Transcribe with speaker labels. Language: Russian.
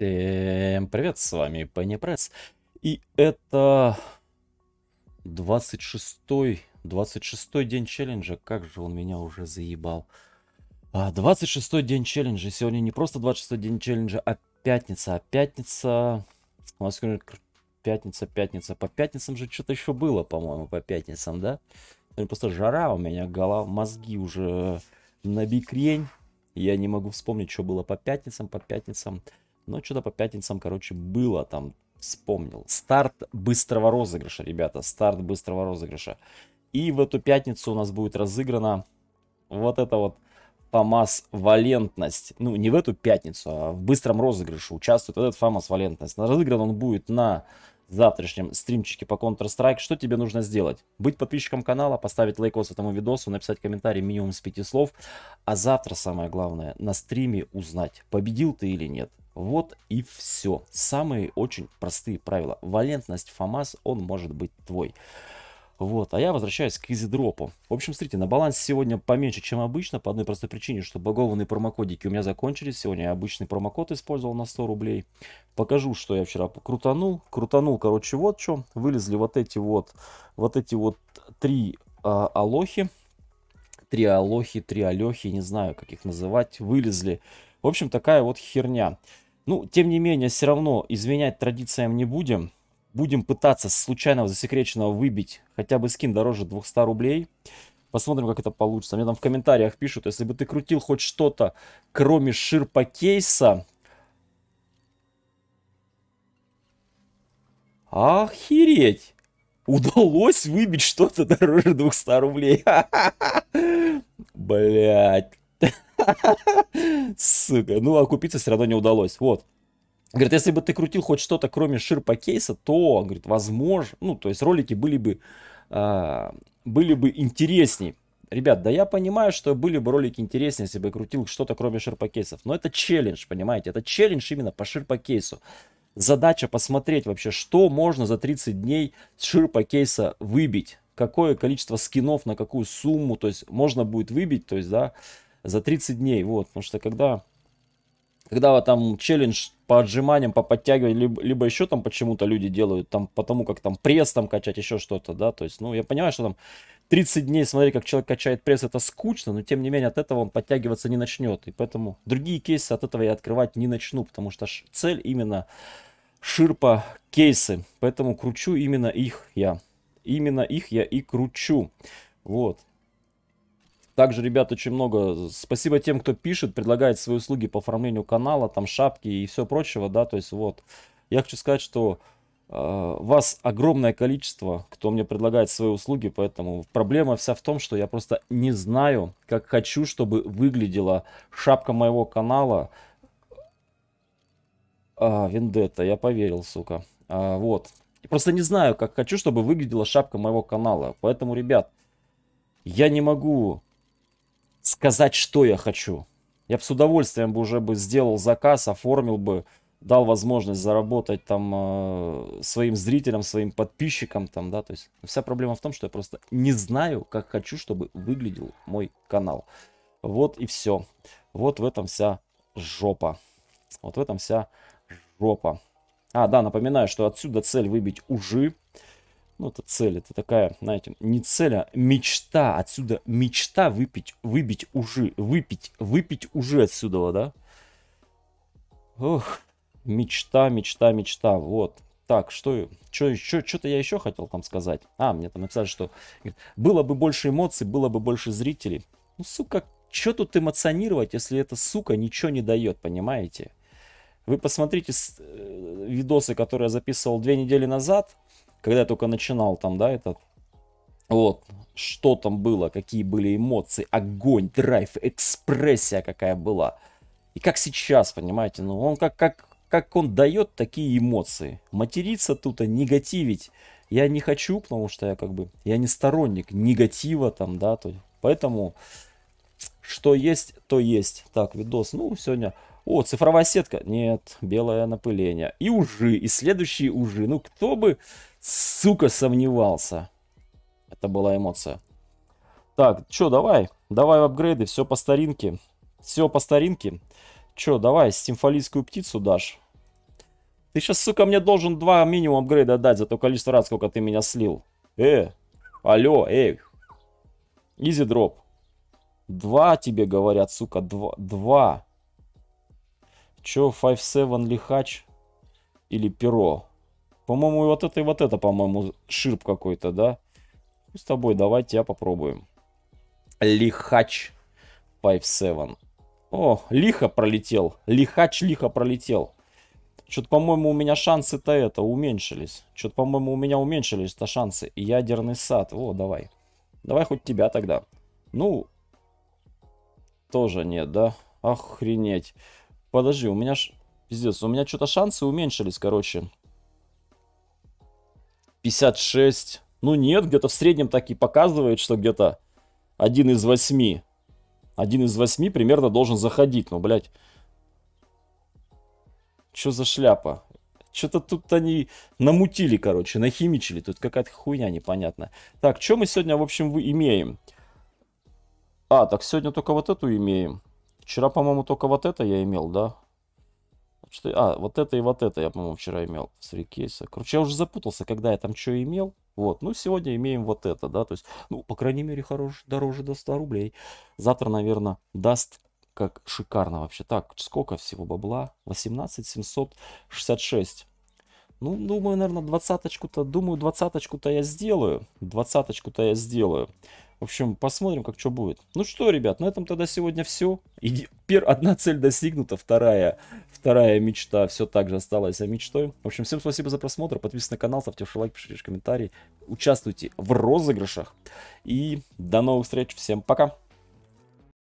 Speaker 1: Всем привет, с вами Пеннипресс. И это 26-й 26 день челленджа. Как же он меня уже заебал. 26-й а, день челленджа. Сегодня не просто 26-й день челленджа, а пятница. А пятница... У нас сегодня пятница, пятница. По пятницам же что-то еще было, по-моему, по пятницам, да? Просто жара у меня, голова, мозги уже на бикрень. Я не могу вспомнить, что было по пятницам, по пятницам. Но ну, что-то по пятницам, короче, было там, вспомнил. Старт быстрого розыгрыша, ребята, старт быстрого розыгрыша. И в эту пятницу у нас будет разыграно вот это вот фамас Валентность. Ну, не в эту пятницу, а в быстром розыгрыше участвует этот фамас Валентность. Разыгран он будет на завтрашнем стримчике по Counter-Strike. Что тебе нужно сделать? Быть подписчиком канала, поставить лайкос этому видосу, написать комментарий минимум с пяти слов. А завтра самое главное на стриме узнать, победил ты или нет. Вот и все. Самые очень простые правила. Валентность FAMAS, он может быть твой. Вот, а я возвращаюсь к изи В общем, смотрите, на баланс сегодня поменьше, чем обычно, по одной простой причине, что багованные промокодики у меня закончились. Сегодня я обычный промокод использовал на 100 рублей. Покажу, что я вчера крутанул. Крутанул, короче, вот что. Вылезли вот эти вот, вот эти вот три а, алохи. Три алохи, три алехи, не знаю, как их называть, вылезли. В общем, такая вот херня. Ну, тем не менее, все равно изменять традициям не будем. Будем пытаться случайного засекреченного выбить хотя бы скин дороже 200 рублей. Посмотрим, как это получится. Мне там в комментариях пишут, если бы ты крутил хоть что-то, кроме ширпа кейса. Охереть! Удалось выбить что-то дороже 200 рублей. Блять. Сука. Ну, окупиться а все равно не удалось. Вот. Говорит, если бы ты крутил хоть что-то, кроме ширпокейса, то, говорит, возможно, ну, то есть ролики были бы, э, были бы интересней. Ребят, да я понимаю, что были бы ролики интереснее, если бы я крутил что-то кроме ширпокейсов. Но это челлендж, понимаете? Это челлендж именно по ширпокейсу. Задача посмотреть вообще, что можно за 30 дней с ширпокейса выбить. Какое количество скинов, на какую сумму, то есть можно будет выбить, то есть, да, за 30 дней. Вот, потому что когда, когда вот там челлендж по отжиманиям, по подтягиванию, либо, либо еще там почему-то люди делают, там потому как там пресс там качать, еще что-то, да, то есть, ну, я понимаю, что там 30 дней, смотри, как человек качает пресс, это скучно, но тем не менее от этого он подтягиваться не начнет, и поэтому другие кейсы от этого я открывать не начну, потому что цель именно ширпа кейсы, поэтому кручу именно их я, именно их я и кручу, вот. Также, ребят, очень много. Э, спасибо тем, кто пишет, предлагает свои услуги по оформлению канала, там шапки и все прочего, да, то есть вот. Я хочу сказать, что э, вас огромное количество, кто мне предлагает свои услуги, поэтому проблема вся в том, что я просто не знаю, как хочу, чтобы выглядела шапка моего канала. А, Вендетта, я поверил, сука. А, вот. Просто не знаю, как хочу, чтобы выглядела шапка моего канала. Поэтому, ребят, я не могу сказать, что я хочу. Я бы с удовольствием бы уже бы сделал заказ, оформил бы, дал возможность заработать там э, своим зрителям, своим подписчикам там, да, то есть вся проблема в том, что я просто не знаю, как хочу, чтобы выглядел мой канал. Вот и все. Вот в этом вся жопа. Вот в этом вся жопа. А, да, напоминаю, что отсюда цель выбить ужи. Ну, это цель, это такая, знаете, не цель, а мечта. Отсюда мечта выпить, выбить уже, выпить, выпить уже отсюда, да? Ох, мечта, мечта, мечта, вот. Так, что, что, что, что-то я еще хотел там сказать. А, мне там написали, что было бы больше эмоций, было бы больше зрителей. Ну, сука, что тут эмоционировать, если эта сука ничего не дает, понимаете? Вы посмотрите э, видосы, которые я записывал две недели назад, когда я только начинал там, да, этот, вот, что там было, какие были эмоции, огонь, драйв, экспрессия какая была. И как сейчас, понимаете, ну он как, как, как он дает такие эмоции. Материться тут, а негативить я не хочу, потому что я как бы, я не сторонник негатива там, да, то, поэтому что есть, то есть. Так, видос, ну, сегодня... О, цифровая сетка. Нет, белое напыление. И ужи, и следующие ужи. Ну, кто бы Сука, сомневался. Это была эмоция. Так, чё, давай. Давай в апгрейды, все по старинке. Все по старинке. Чё, давай, стимфалийскую птицу дашь. Ты сейчас, сука, мне должен два минимум апгрейда дать за то количество раз, сколько ты меня слил. Э, алло, эй. Изи дроп. Два тебе говорят, сука, два. два. Чё, 5-7 лихач или перо? По-моему, вот это и вот это, по-моему, ширп какой-то, да? С тобой, давай тебя попробуем. Лихач 5-7. О, лихо пролетел. Лихач лихо пролетел. Что-то, по-моему, у меня шансы-то это уменьшились. Что-то, по-моему, у меня уменьшились-то шансы. Ядерный сад. О, давай. Давай хоть тебя тогда. Ну, тоже нет, да? Охренеть. Подожди, у меня ж... Пиздец, у меня что-то шансы уменьшились, короче. 56. Ну нет, где-то в среднем так и показывает, что где-то один из восьми. Один из восьми примерно должен заходить. Ну, блядь. Что за шляпа? Что-то тут они намутили, короче, нахимичили. Тут какая-то хуйня непонятная. Так, что мы сегодня, в общем, имеем? А, так сегодня только вот эту имеем. Вчера, по-моему, только вот это я имел, да? Что, а, вот это и вот это я, по-моему, вчера имел с кейса. Короче, я уже запутался, когда я там что имел. Вот, ну, сегодня имеем вот это, да, то есть, ну, по крайней мере, хорош, дороже до 100 рублей. Завтра, наверное, даст как шикарно вообще. Так, сколько всего бабла? 18 766. Ну, думаю, наверное, двадцаточку-то, думаю, двадцаточку-то я сделаю. Двадцаточку-то я сделаю. В общем, посмотрим, как что будет. Ну что, ребят, на этом тогда сегодня все. Иди... Пер... Одна цель достигнута, вторая Вторая мечта все так же осталась мечтой. В общем, всем спасибо за просмотр. Подписывайтесь на канал, ставьте лайк, пишите комментарии. Участвуйте в розыгрышах. И до новых встреч. Всем пока.